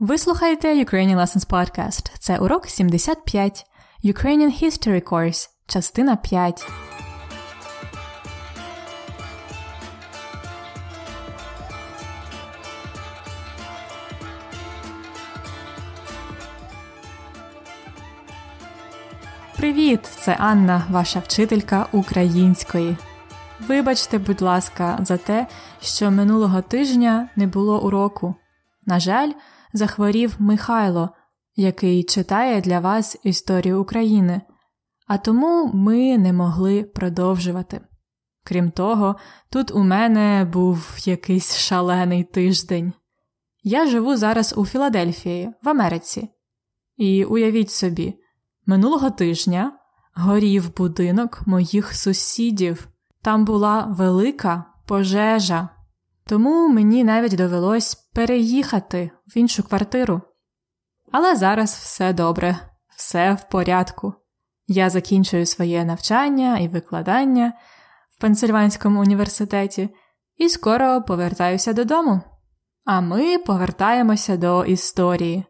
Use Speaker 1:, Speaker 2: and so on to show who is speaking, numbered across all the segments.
Speaker 1: Ви слухаєте Ukrainian Lessons Podcast. Це урок 75 Ukrainian History Course, частина 5. Привіт! Це Анна, ваша вчителька української. Вибачте, будь ласка, за те, що минулого тижня не було уроку. На жаль, захворів Михайло, який читає для вас історію України, а тому ми не могли продовжувати. Крім того, тут у мене був якийсь шалений тиждень. Я живу зараз у Філадельфії, в Америці. І уявіть собі, минулого тижня горів будинок моїх сусідів. Там була велика пожежа. Тому мені навіть довелось переїхати в іншу квартиру. Але зараз все добре, все в порядку. Я закінчую своє навчання і викладання в Пенсильванському університеті і скоро повертаюся додому. А ми повертаємося до історії.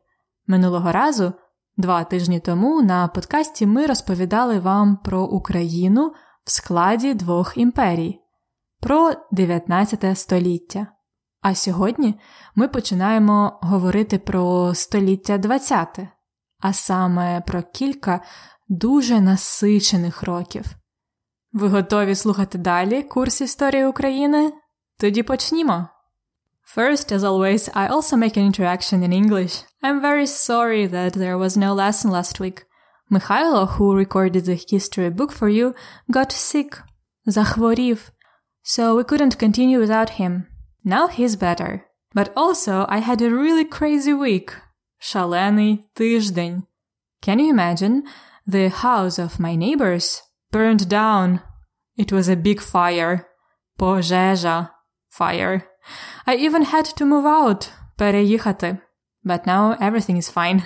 Speaker 1: Минулого разу, два тижні тому, на подкасті ми розповідали вам про Україну в складі двох імперій про 19 століття. А сьогодні ми починаємо говорити про століття 20, а саме про кілька дуже насичених років. Ви готові слухати далі курс історії України? Тоді почнімо! First, as always, I also make an interaction in English. I'm very sorry that there was no lesson last week. Михайло, who recorded the history book for you, got sick. Захворів. so we couldn't continue without him. Now he's better. But also, I had a really crazy week. Шалений тиждень. Can you imagine? The house of my neighbors burned down. It was a big fire. Пожежа. Fire. I even had to move out. Переїхати. But now everything is fine.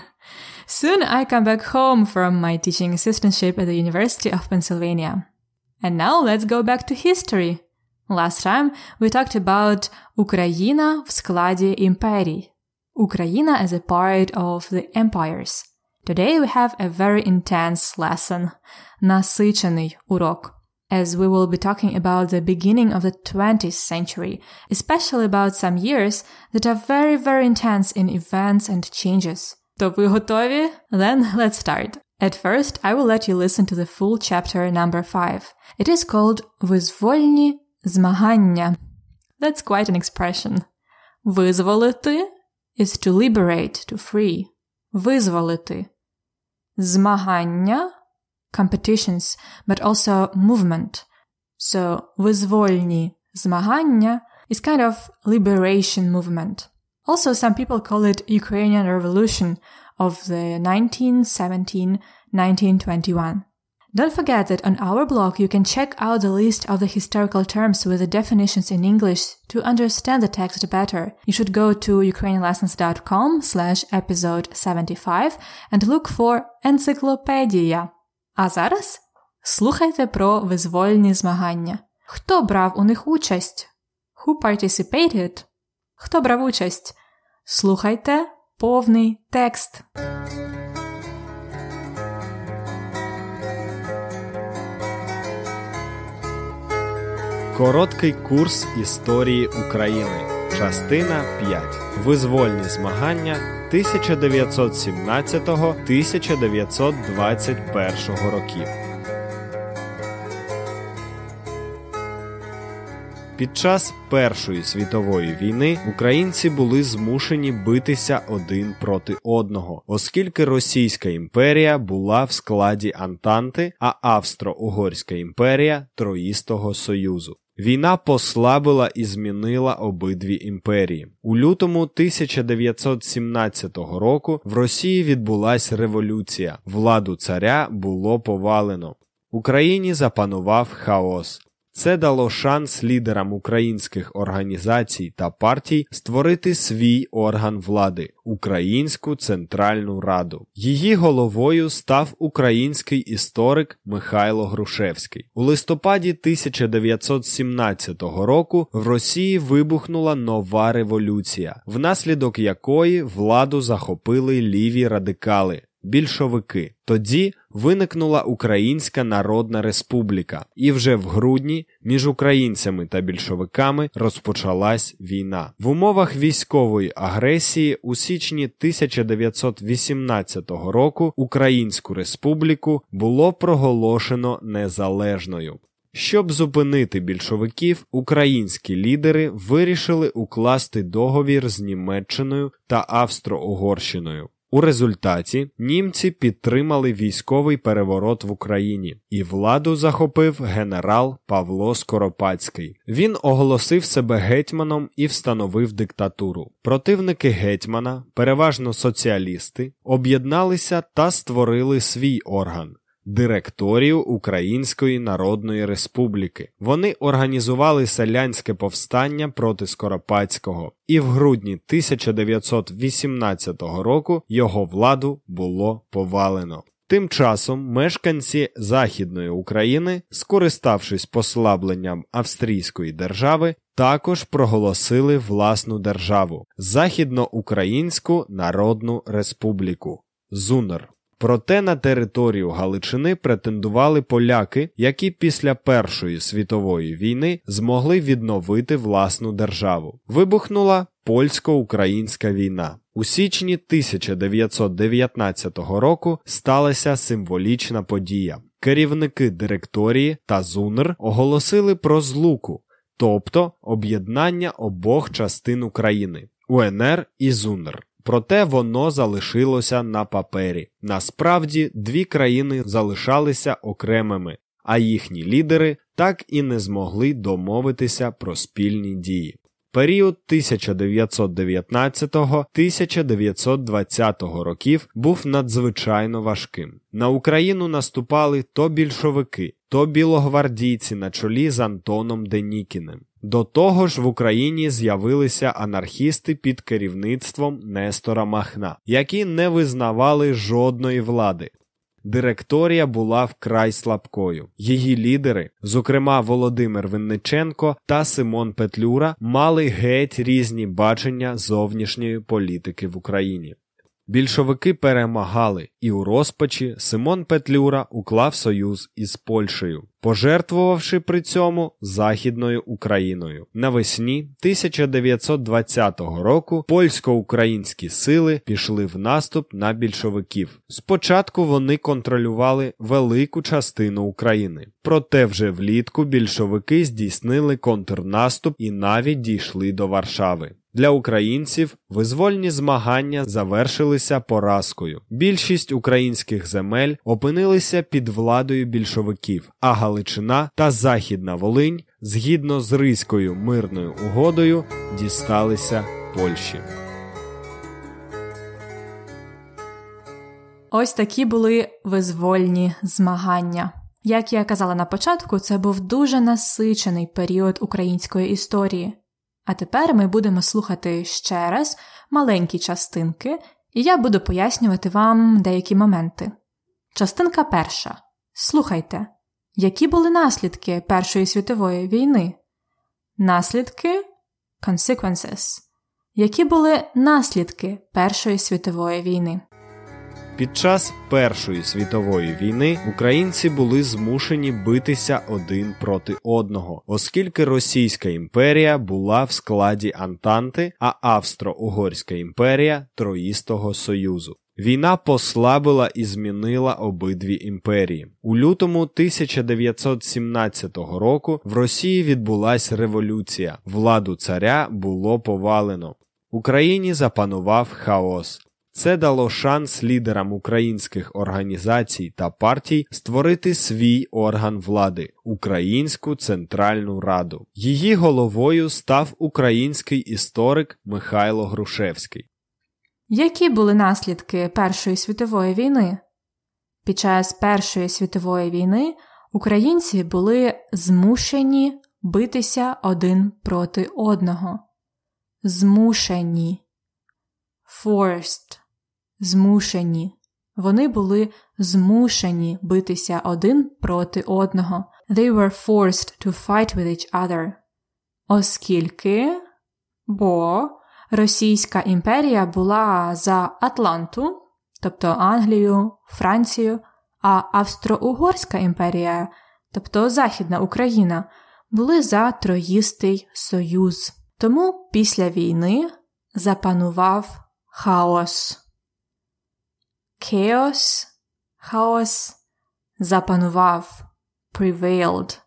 Speaker 1: Soon I come back home from my teaching assistantship at the University of Pennsylvania. And now let's go back to history. Last time we talked about Ukraina в складе империй. Ukraina as a part of the empires. Today we have a very intense lesson, насыщенный урок, as we will be talking about the beginning of the 20th century, especially about some years that are very, very intense in events and changes. То ви готові? Then let's start. At first, I will let you listen to the full chapter number 5. It is called «Визвольні Змагання. That's quite an expression. Визволити is to liberate, to free. Визволити. Змагання competitions, but also movement. So визвольні змагання is kind of liberation movement. Also, some people call it Ukrainian Revolution of the 1917-1921. Don't forget that on our blog you can check out the list of the historical terms with the definitions in English to understand the text better. You should go to ukrainianlessons.com slash episode 75 and look for encyclopaedia. А зараз слухайте про визвольні змагання. Хто брав у них участь? Who participated? Хто брав участь? Слухайте повний текст.
Speaker 2: Короткий курс історії України. Частина 5. Визвольні змагання 1917 1921 років. Під час Першої світової війни українці були змушені битися один проти одного, оскільки Російська імперія була в складі Антанти, а Австро-Угорська імперія Троїстого Союзу. Війна послабила і змінила обидві імперії. У лютому 1917 року в Росії відбулася революція. Владу царя було повалено. Україні запанував хаос. Це дало шанс лідерам українських організацій та партій створити свій орган влади Українську Центральну Раду. Її головою став український історик Михайло Грушевський. У листопаді 1917 року в Росії вибухнула нова революція, внаслідок якої владу захопили ліві радикали більшовики. Тоді виникнула Українська Народна Республіка, і вже в грудні між українцями та більшовиками розпочалась війна. В умовах військової агресії у січні 1918 року Українську Республіку було проголошено незалежною. Щоб зупинити більшовиків, українські лідери вирішили укласти договір з Німеччиною та Австро-Угорщиною. У результаті німці підтримали військовий переворот в Україні, і владу захопив генерал Павло Скоропадський. Він оголосив себе гетьманом і встановив диктатуру. Противники гетьмана, переважно соціалісти, об'єдналися та створили свій орган Директорію Української Народної Республіки. Вони організували селянське повстання проти Скоропадського, і в грудні 1918 року його владу було повалено. Тим часом мешканці Західної України, скориставшись послабленням австрійської держави, також проголосили власну державу Західноукраїнську Народну Республіку Зунер. Проте на територію Галичини претендували поляки, які після Першої світової війни змогли відновити власну державу. Вибухнула польсько-українська війна. У січні 1919 року сталася символічна подія. Керівники директорії та ЗУНР оголосили про злуку, тобто об'єднання обох частин України УНР і ЗУНР проте воно залишилося на папері. Насправді дві країни залишалися окремими, а їхні лідери так і не змогли домовитися про спільні дії. Період 1919 1920 років був надзвичайно важким. На Україну наступали то більшовики, то білогвардійці на чолі з Антоном Денікіним. До того ж, в Україні з'явилися анархісти під керівництвом Нестора Махна, які не визнавали жодної влади. Директорія була вкрай слабкою. Її лідери, зокрема Володимир Винниченко та Симон Петлюра, мали геть різні бачення зовнішньої політики в Україні. Більшовики перемагали, і у розпачі Симон Петлюра уклав союз із Польщею, пожертвувавши при цьому Західною Україною. Навесні 1920 року польсько-українські сили пішли в наступ на більшовиків. Спочатку вони контролювали велику частину України, проте вже влітку більшовики здійснили контрнаступ і навіть дійшли до Варшави. Для українців визвольні змагання завершилися поразкою. Більшість українських земель опинилися під владою більшовиків, а Галичина та Західна Волинь, згідно з Ризькою мирною угодою, дісталися Польщі.
Speaker 1: Ось такі були визвольні змагання. Як я казала на початку, це був дуже насичений період української історії. А тепер ми будемо слухати ще раз маленькі частинки, і я буду пояснювати вам деякі моменти. Частинка перша. Слухайте, які були наслідки Першої світової війни? Наслідки consequences. Які були наслідки Першої світової війни?
Speaker 2: Під час Першої світової війни українці були змушені битися один проти одного, оскільки Російська імперія була в складі Антанти, а Австро-Угорська імперія Троїстого Союзу. Війна послабила і змінила обидві імперії. У лютому 1917 року в Росії відбулася революція. Владу царя було повалено. Україні запанував хаос. Це дало шанс лідерам українських організацій та партій створити свій орган влади Українську Центральну Раду. Її головою став український історик Михайло Грушевський.
Speaker 1: Які були наслідки Першої світової війни? Під час Першої світової війни українці були змушені битися один проти одного. Змушені. Forced змушені. Вони були змушені битися один проти одного. They were forced to fight with each other. Оскільки, бо Російська імперія була за Атланту, тобто Англію, Францію, а Австро-Угорська імперія, тобто Західна Україна, були за Троїстий Союз. Тому після війни запанував хаос chaos, хаос запанував prevailed.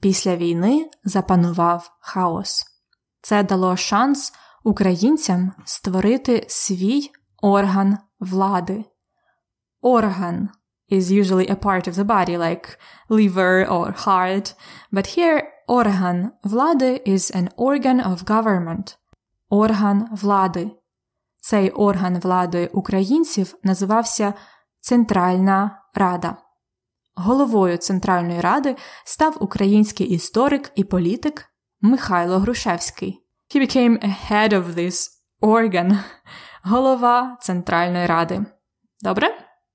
Speaker 1: Після війни запанував хаос. Це дало шанс українцям створити свій орган влади. Орган is usually a part of the body, like liver or heart. But here орган влади is an organ of government. Орган влади. Цей орган влади українців називався Центральна Рада. Головою Центральної Ради став український історик і політик Михайло Грушевський. He became head of this organ. Голова Центральної Ради. Добре?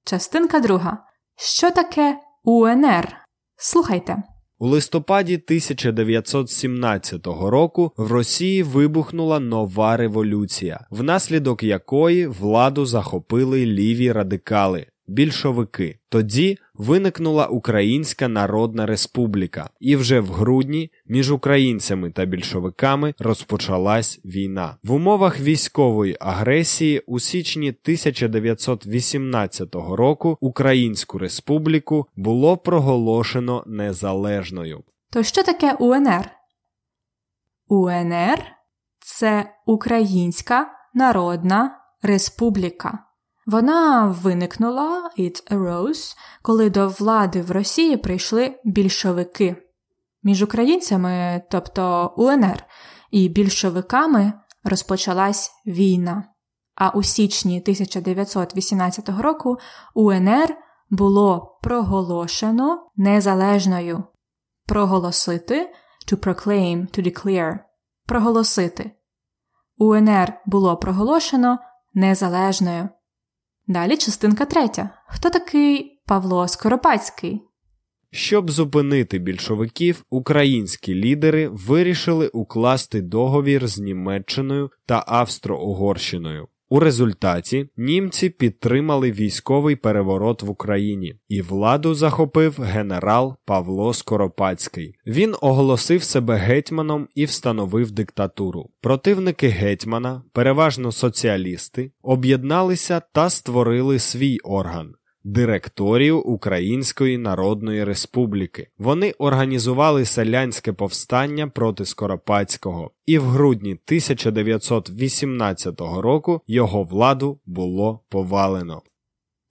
Speaker 1: Частинка друга. Що таке УНР? Слухайте.
Speaker 2: У листопаді 1917 року в Росії вибухнула нова революція, внаслідок якої владу захопили ліві радикали більшовики. Тоді виникнула Українська Народна Республіка, і вже в грудні між українцями та більшовиками розпочалась війна. В умовах військової агресії у січні 1918 року Українську Республіку було проголошено незалежною.
Speaker 1: То що таке УНР? УНР це Українська Народна Республіка. Вона виникнула it arose, коли до влади в Росії прийшли більшовики. Між українцями, тобто УНР, і більшовиками розпочалась війна. А у січні 1918 року УНР було проголошено незалежною. Проголосити to proclaim, to declare. Проголосити. УНР було проголошено незалежною. Далі частинка третя. Хто такий Павло Скоропадський?
Speaker 2: Щоб зупинити більшовиків, українські лідери вирішили укласти договір з Німеччиною та Австро-Угорщиною. У результаті німці підтримали військовий переворот в Україні, і владу захопив генерал Павло Скоропадський. Він оголосив себе гетьманом і встановив диктатуру. Противники гетьмана, переважно соціалісти, об'єдналися та створили свій орган директорію Української Народної Республіки. Вони організували селянське повстання проти Скоропадського, і в грудні 1918 року його владу було
Speaker 1: повалено.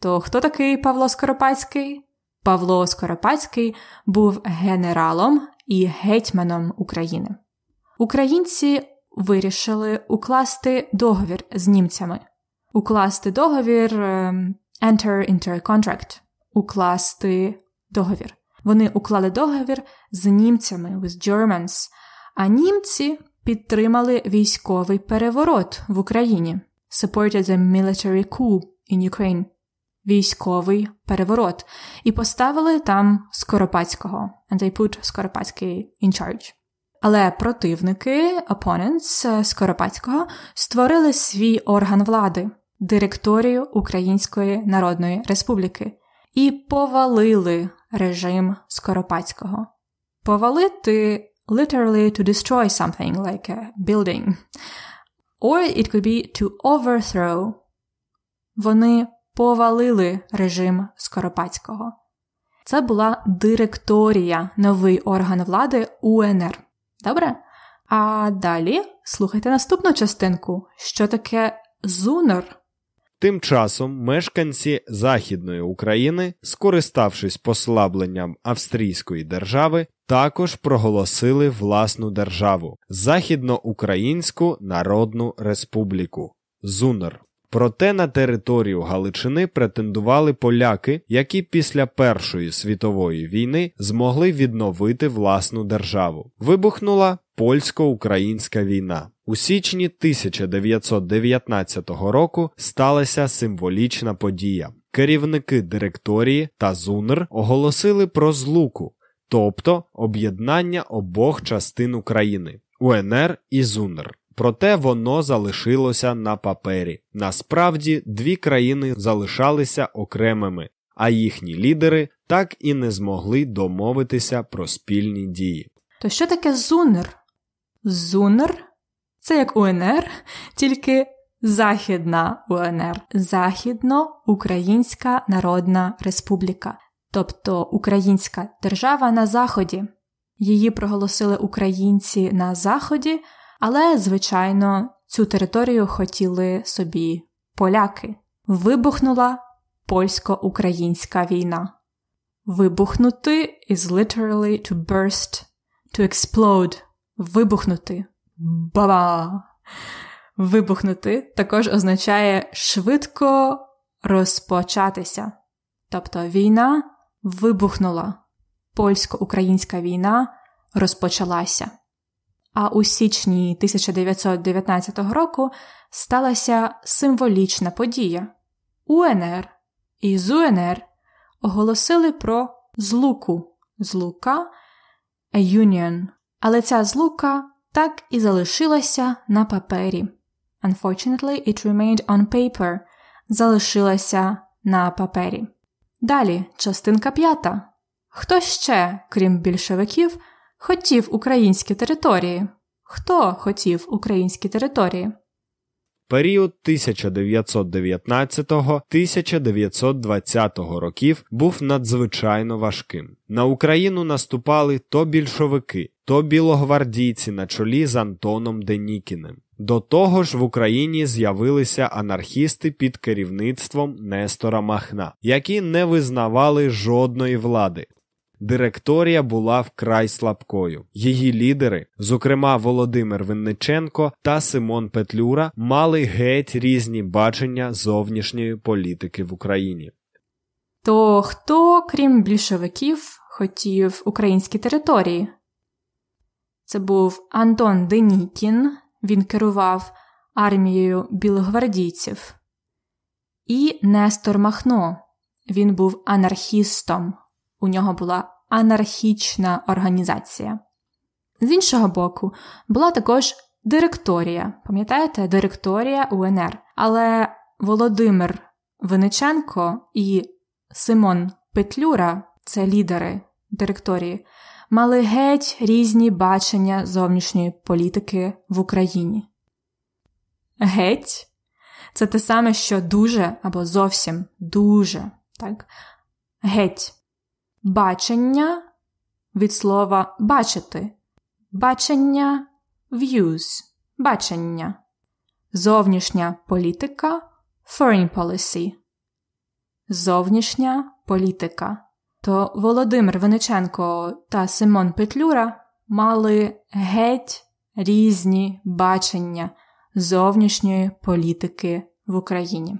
Speaker 1: То хто такий Павло Скоропадський? Павло Скоропадський був генералом і гетьманом України. Українці вирішили укласти договір з німцями. Укласти договір ем, enter into a contract укласти договір. Вони уклали договір з німцями with Germans, а німці підтримали військовий переворот в Україні. Supported the military coup in Ukraine. Військовий переворот. І поставили там Скоропадського. And they put Скоропадський in charge. Але противники, opponents е, Скоропадського, створили свій орган влади директорію Української Народної Республіки і повалили режим Скоропадського. Повалити literally to destroy something like a building. Or it could be to overthrow. Вони повалили режим Скоропадського. Це була директорія, новий орган влади УНР. Добре? А далі слухайте наступну частинку, що таке зунор. Тим
Speaker 2: часом мешканці Західної України, скориставшись послабленням австрійської держави, також проголосили власну державу Західноукраїнську Народну Республіку ЗУНР. Проте на територію Галичини претендували поляки, які після Першої світової війни змогли відновити власну державу. Вибухнула Польсько-українська війна у січні 1919 року сталася символічна подія. Керівники директорії та ЗУНР оголосили про злуку, тобто об'єднання обох частин України УНР і ЗУНР. Проте воно залишилося на папері. Насправді дві країни залишалися окремими, а їхні лідери так і не змогли домовитися про спільні дії.
Speaker 1: То що таке Зунер? ЗУНР це як УНР, тільки Західна УНР, Західноукраїнська Народна Республіка, тобто Українська держава на Заході. Її проголосили українці на Заході, але, звичайно, цю територію хотіли собі поляки. Вибухнула польсько-українська війна. Вибухнути is literally to burst, to explode. Вибухнути. Ба-ба! Вибухнути також означає швидко розпочатися. Тобто війна вибухнула. Польсько-українська війна розпочалася. А у січні 1919 року сталася символічна подія. УНР і ЗУНР оголосили про злуку злука a Union але ця злука так і залишилася на папері. Unfortunately, it remained on paper. Залишилася на папері. Далі, частинка п'ята. Хто ще, крім більшовиків, хотів українські території? Хто хотів українські території?
Speaker 2: період 1919-1920 років був надзвичайно важким. На Україну наступали то більшовики, то білогвардійці на чолі з Антоном Денікіним. До того ж в Україні з'явилися анархісти під керівництвом Нестора Махна, які не визнавали жодної влади, Директорія була вкрай слабкою. Її лідери, зокрема Володимир Винниченко та Симон Петлюра, мали геть різні бачення зовнішньої політики в Україні.
Speaker 1: То хто, крім більшовиків, хотів українські території? Це був Антон Денікін, він керував армією білогвардійців, і Нестор Махно. Він був анархістом у нього була анархічна організація. З іншого боку, була також директорія, пам'ятаєте, директорія УНР. Але Володимир Виниченко і Симон Петлюра, це лідери директорії, мали геть різні бачення зовнішньої політики в Україні. Геть це те саме, що дуже або зовсім дуже. так? Геть Бачення від слова бачити. Бачення views. Бачення. Зовнішня політика foreign policy. Зовнішня політика. То Володимир Вениченко та Симон Петлюра мали геть різні бачення зовнішньої політики в Україні.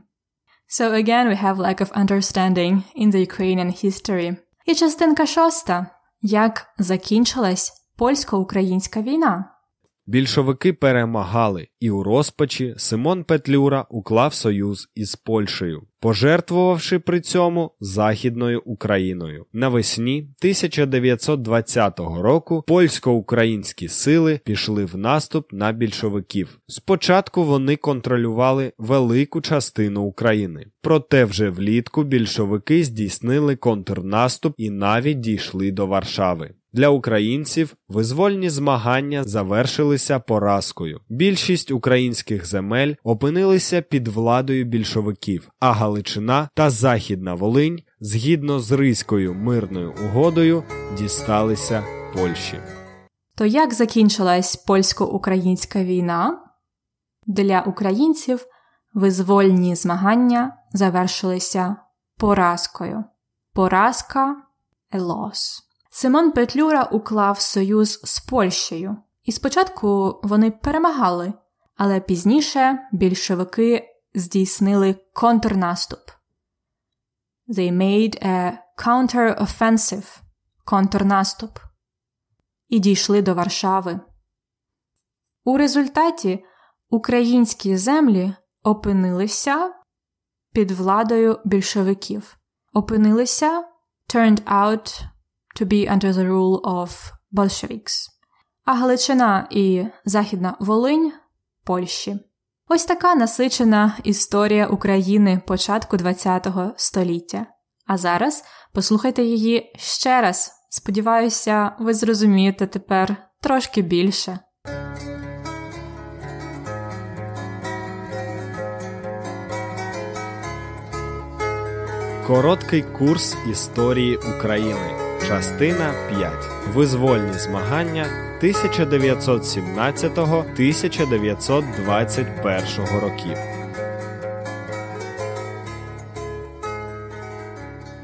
Speaker 1: So again we have lack of understanding in the Ukrainian history. І частинка шоста як закінчилась польсько-українська війна.
Speaker 2: Більшовики перемагали, і у розпачі Симон Петлюра уклав союз із Польщею, пожертвувавши при цьому Західною Україною. Навесні 1920 року польсько-українські сили пішли в наступ на більшовиків. Спочатку вони контролювали велику частину України, проте вже влітку більшовики здійснили контрнаступ і навіть дійшли до Варшави. Для українців визвольні змагання завершилися поразкою. Більшість українських земель опинилися під владою більшовиків, а Галичина та Західна Волинь, згідно з Ризькою мирною угодою, дісталися Польщі.
Speaker 1: То як закінчилась польсько-українська війна? Для українців визвольні змагання завершилися поразкою. Поразка Елос. Симон Петлюра уклав союз з Польщею, і спочатку вони перемагали, але пізніше більшовики здійснили контрнаступ. They made a counter-offensive, контрнаступ і дійшли до Варшави. У результаті українські землі опинилися під владою більшовиків, опинилися turned out to be under the rule of Bolsheviks. А Галичина і Західна Волинь Польщі. Ось така насичена історія України початку ХХ століття. А зараз послухайте її ще раз. Сподіваюся, ви зрозумієте тепер трошки більше.
Speaker 2: Короткий курс історії України. Частина 5. Визвольні змагання 1917 1921 років.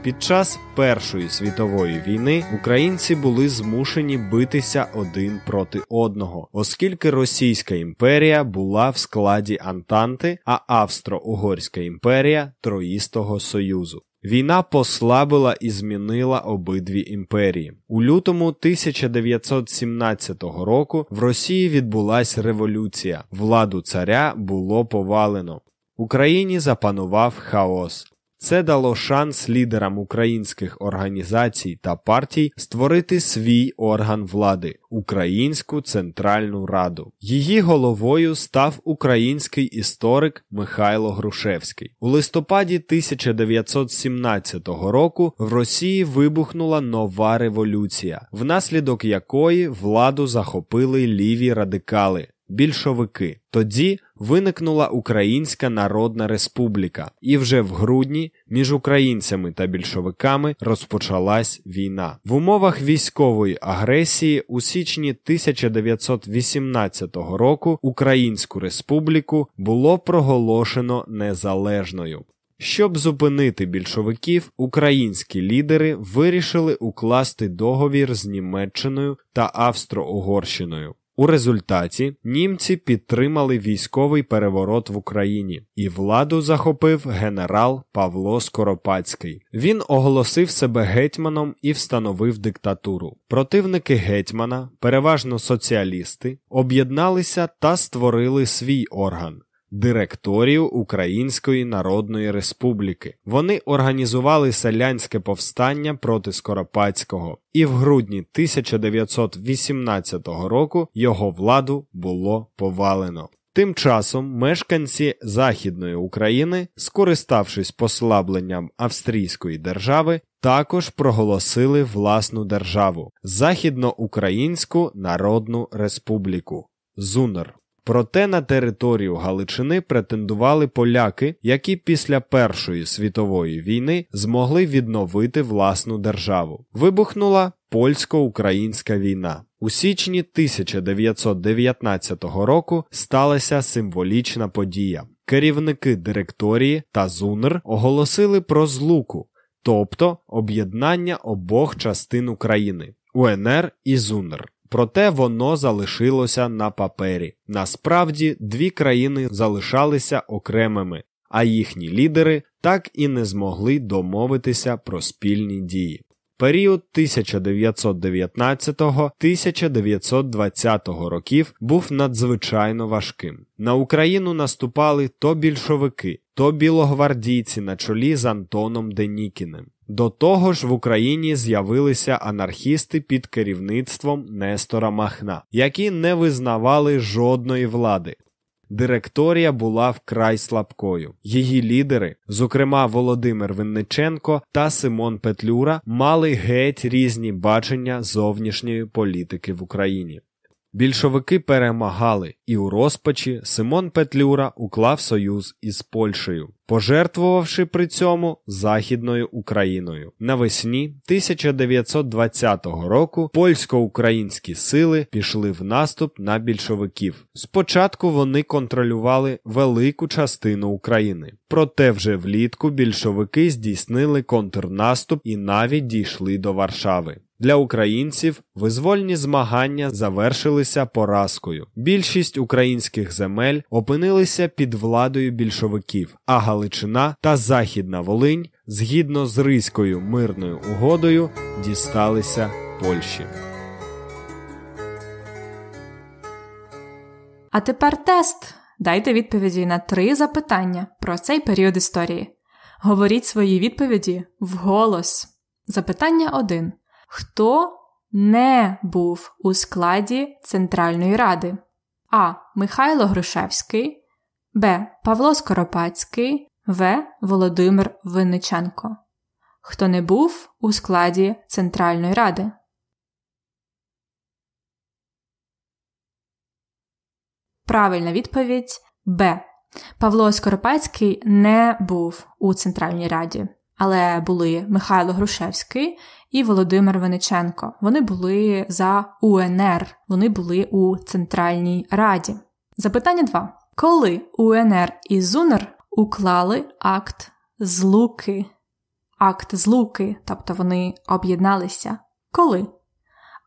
Speaker 2: Під час Першої світової війни українці були змушені битися один проти одного, оскільки Російська імперія була в складі Антанти, а Австро-Угорська імперія Троїстого Союзу. Війна послабила і змінила обидві імперії. У лютому 1917 року в Росії відбулася революція. Владу царя було повалено. Україні запанував хаос. Це дало шанс лідерам українських організацій та партій створити свій орган влади Українську Центральну Раду. Її головою став український історик Михайло Грушевський. У листопаді 1917 року в Росії вибухнула нова революція, внаслідок якої владу захопили ліві радикали більшовики. Тоді виникнула Українська Народна Республіка, і вже в грудні між українцями та більшовиками розпочалась війна. В умовах військової агресії у січні 1918 року Українську Республіку було проголошено незалежною. Щоб зупинити більшовиків, українські лідери вирішили укласти договір з Німеччиною та Австро-Угорщиною. У результаті німці підтримали військовий переворот в Україні, і владу захопив генерал Павло Скоропадський. Він оголосив себе гетьманом і встановив диктатуру. Противники гетьмана, переважно соціалісти, об'єдналися та створили свій орган Директорію Української Народної Республіки. Вони організували селянське повстання проти Скоропадського, і в грудні 1918 року його владу було повалено. Тим часом мешканці Західної України, скориставшись послабленням австрійської держави, також проголосили власну державу Західноукраїнську Народну Республіку Зунер. Проте на територію Галичини претендували поляки, які після Першої світової війни змогли відновити власну державу. Вибухнула польсько-українська війна. У січні 1919 року сталася символічна подія. Керівники директорії та ЗУНР оголосили про злуку, тобто об'єднання обох частин України УНР і ЗУНР проте воно залишилося на папері. Насправді дві країни залишалися окремими, а їхні лідери так і не змогли домовитися про спільні дії період 1919 1920 років був надзвичайно важким. На Україну наступали то більшовики, то білогвардійці на чолі з Антоном Денікіним. До того ж, в Україні з'явилися анархісти під керівництвом Нестора Махна, які не визнавали жодної влади директорія була вкрай слабкою. Її лідери, зокрема Володимир Винниченко та Симон Петлюра, мали геть різні бачення зовнішньої політики в Україні. Більшовики перемагали, і у розпачі Симон Петлюра уклав союз із Польщею пожертвувавши при цьому Західною Україною. Навесні 1920 року польсько-українські сили пішли в наступ на більшовиків. Спочатку вони контролювали велику частину України. Проте вже влітку більшовики здійснили контрнаступ і навіть дійшли до Варшави. Для українців визвольні змагання завершилися поразкою. Більшість українських земель опинилися під владою більшовиків, а Галичина та Західна Волинь згідно з Ризькою мирною угодою дісталися Польщі.
Speaker 1: А тепер тест. Дайте відповіді на три запитання про цей період історії. Говоріть свої відповіді вголос. Запитання 1. Хто не був у складі Центральної Ради? А. Михайло Грушевський. Б. Павло Скоропадський, В. Володимир Винниченко. Хто не був у складі Центральної Ради. Правильна відповідь Б. Павло Скоропадський не був у Центральній Раді, але були Михайло Грушевський і Володимир Вениченко. Вони були за УНР, вони були у Центральній Раді. Запитання 2 коли УНР і ЗУНР уклали акт злуки, акт злуки, тобто вони об'єдналися. Коли?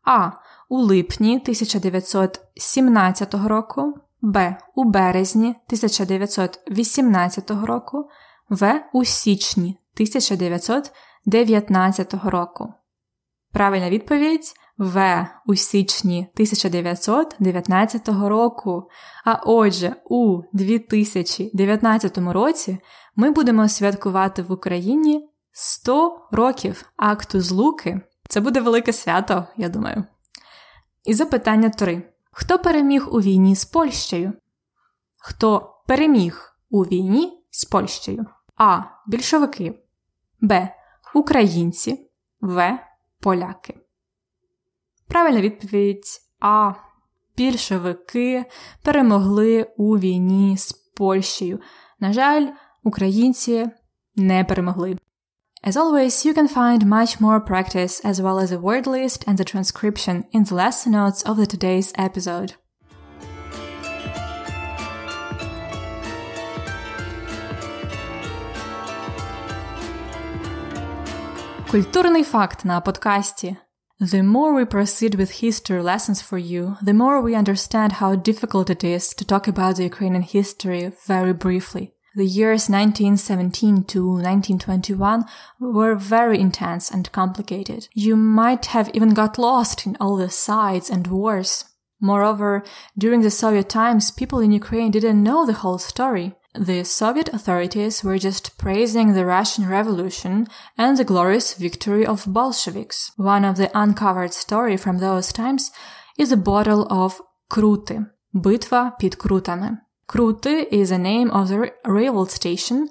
Speaker 1: А. У липні 1917 року, Б. У березні 1918 року, В. У січні 1919 року. Правильна відповідь в у січні 1919 року. А отже, у 2019 році ми будемо святкувати в Україні 100 років акту злуки. Це буде велике свято, я думаю. І запитання 3. Хто переміг у війні з Польщею? Хто переміг у війні з Польщею? А. Більшовики. Б. Українці. В. Поляки. Правильна відповідь А. Більшовики перемогли у війні з Польщею. На жаль, українці не перемогли. As always, you can find much more practice as well as a word list and the transcription in the lesson notes of the today's episode. Культурний факт на подкасті. The more we proceed with history lessons for you, the more we understand how difficult it is to talk about the Ukrainian history very briefly. The years 1917 to 1921 were very intense and complicated. You might have even got lost in all the sides and wars. Moreover, during the Soviet times, people in Ukraine didn't know the whole story. The Soviet authorities were just praising the Russian Revolution and the glorious victory of Bolsheviks. One of the uncovered story from those times is a bottle of Kruty, Bitva Pit Krutane. Kruty is the name of the railroad station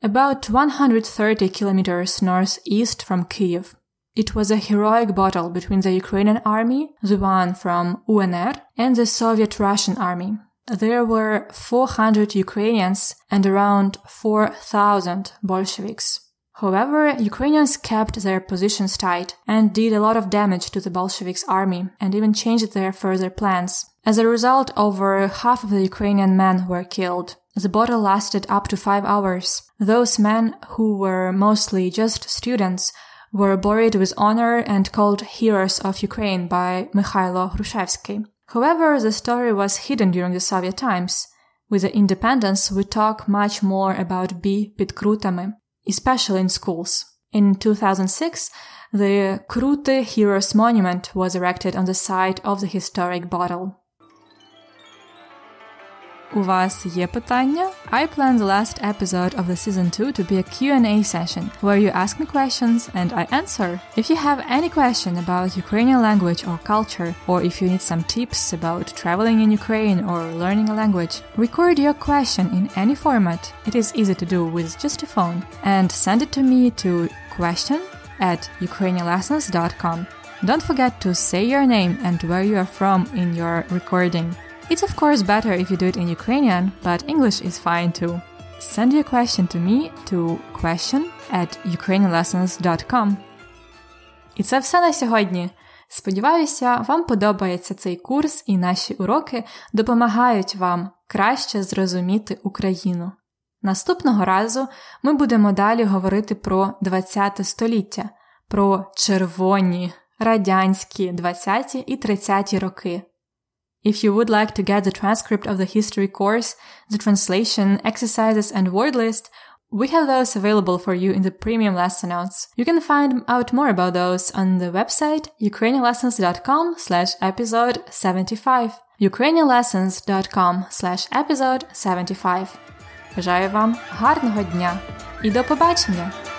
Speaker 1: about 130 kilometers northeast from Kiev. It was a heroic battle between the Ukrainian army, the one from UNR, and the Soviet Russian army. There were 400 Ukrainians and around 4,000 Bolsheviks. However, Ukrainians kept their positions tight and did a lot of damage to the Bolsheviks' army and even changed their further plans. As a result, over half of the Ukrainian men were killed. The battle lasted up to five hours. Those men, who were mostly just students, were buried with honor and called heroes of Ukraine by Mikhailo Hrushevsky. However, the story was hidden during the Soviet times. With the independence, we talk much more about B. Pitkrutami, especially in schools. In 2006, the Krute Heroes Monument was erected on the site of the historic battle у вас є питання? I plan the last episode of the season 2 to be a Q&A session where you ask me questions and I answer. If you have any question about Ukrainian language or culture or if you need some tips about traveling in Ukraine or learning a language, record your question in any format. It is easy to do with just a phone and send it to me to question at ukrainianlessons.com. Don't forget to say your name and where you are from in your recording. It's of course better if you do it in Ukrainian, but English is fine too. Send your question to me to question at ukrainianlessons.com. І це все на сьогодні. Сподіваюся, вам подобається цей курс і наші уроки допомагають вам краще зрозуміти Україну. Наступного разу ми будемо далі говорити про ХХ століття, про червоні радянські 20 і 30 роки. If you would like to get the transcript of the history course, the translation, exercises, and word list, we have those available for you in the premium lesson notes. You can find out more about those on the website ukrainianlessons.com slash episode 75. ukrainianlessons.com slash episode 75. Бажаю вам гарного дня і до побачення!